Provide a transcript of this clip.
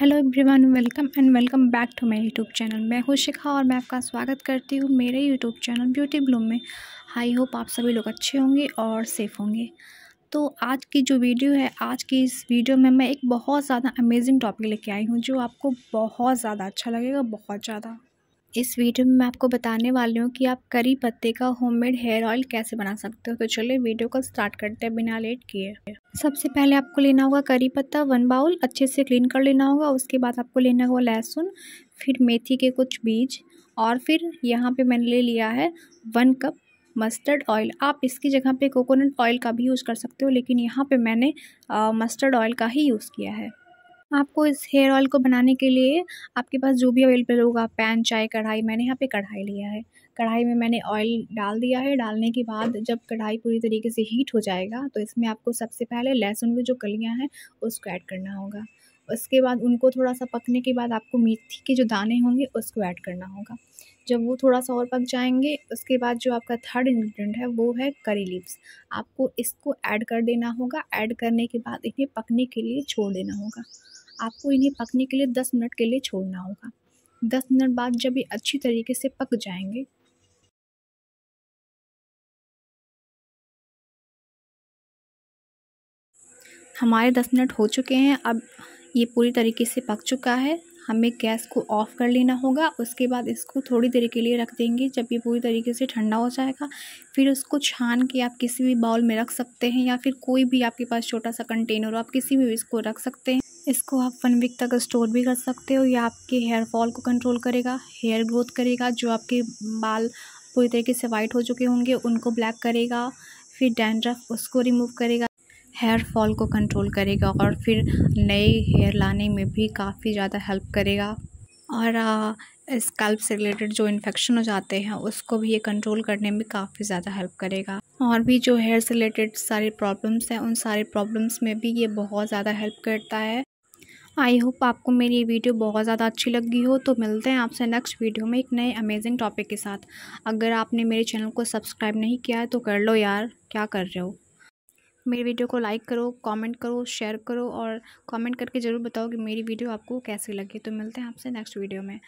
hello everyone welcome and welcome back to my YouTube channel मैं हूँ शिखा और मैं आपका स्वागत करती हूँ मेरे यूट्यूब चैनल ब्यूटी ब्लूम में आई होप आप सभी लोग अच्छे होंगे और सेफ होंगे तो आज की जो वीडियो है आज की इस वीडियो में मैं एक बहुत ज़्यादा अमेजिंग टॉपिक लेके आई हूँ जो आपको बहुत ज़्यादा अच्छा लगेगा बहुत ज़्यादा इस वीडियो में मैं आपको बताने वाली हूँ कि आप करी पत्ते का होममेड हेयर ऑयल कैसे बना सकते हो तो चलिए वीडियो को स्टार्ट करते हैं बिना लेट किए सबसे पहले आपको लेना होगा करी पत्ता वन बाउल अच्छे से क्लीन कर लेना होगा उसके बाद आपको लेना होगा लहसुन फिर मेथी के कुछ बीज और फिर यहाँ पे मैंने ले लिया है वन कप मस्टर्ड ऑयल आप इसकी जगह पे कोकोनट ऑयल का भी यूज़ कर सकते हो लेकिन यहाँ पे मैंने मस्टर्ड ऑयल का ही यूज़ किया है आपको इस हेयर ऑयल को बनाने के लिए आपके पास जो भी अवेलेबल होगा पैन चाय कढ़ाई मैंने यहाँ पे कढ़ाई लिया है कढ़ाई में मैंने ऑयल डाल दिया है डालने के बाद जब कढ़ाई पूरी तरीके से हीट हो जाएगा तो इसमें आपको सबसे पहले लहसुन की जो कलियाँ हैं उसको ऐड करना होगा उसके बाद उनको थोड़ा सा पकने के बाद आपको मेथी के जो दाने होंगे उसको ऐड करना होगा जब वो थोड़ा सा और पक जाएंगे उसके बाद जो आपका थर्ड इन्ग्रीडियंट है वो है करी लीव्स आपको इसको ऐड कर देना होगा ऐड करने के बाद इन्हें पकने के लिए छोड़ देना होगा आपको इन्हें पकने के लिए दस मिनट के लिए छोड़ना होगा दस मिनट बाद जब ये अच्छी तरीके से पक जाएंगे हमारे दस मिनट हो चुके हैं अब ये पूरी तरीके से पक चुका है हमें गैस को ऑफ़ कर लेना होगा उसके बाद इसको थोड़ी देर के लिए रख देंगे जब ये पूरी तरीके से ठंडा हो जाएगा फिर उसको छान के आप किसी भी बाउल में रख सकते हैं या फिर कोई भी आपके पास छोटा सा कंटेनर हो आप किसी भी इसको रख सकते हैं इसको आप वन वीक तक स्टोर भी कर सकते हो या आपके हेयर फॉल को कंट्रोल करेगा हेयर ग्रोथ करेगा जो आपके बाल पूरी तरीके से वाइट हो चुके होंगे उनको ब्लैक करेगा फिर डैंड्रफ उसको रिमूव करेगा हेयर फॉल को कंट्रोल करेगा और फिर नए हेयर लाने में भी काफ़ी ज़्यादा हेल्प करेगा और स्कैल्प से रिलेटेड जो इन्फेक्शन हो जाते हैं उसको भी ये कंट्रोल करने में काफ़ी ज़्यादा हेल्प करेगा और भी जो हेयर से रिलेटेड सारी प्रॉब्लम्स हैं उन सारी प्रॉब्लम्स में भी ये बहुत ज़्यादा हेल्प करता है आई होप आपको मेरी ये वीडियो बहुत ज़्यादा अच्छी लगी हो तो मिलते हैं आपसे नेक्स्ट वीडियो में एक नए अमेजिंग टॉपिक के साथ अगर आपने मेरे चैनल को सब्सक्राइब नहीं किया है तो कर लो यार क्या कर रहे हो मेरी वीडियो को लाइक करो कमेंट करो शेयर करो और कमेंट करके ज़रूर बताओ कि मेरी वीडियो आपको कैसी लगी तो मिलते हैं आपसे नेक्स्ट वीडियो में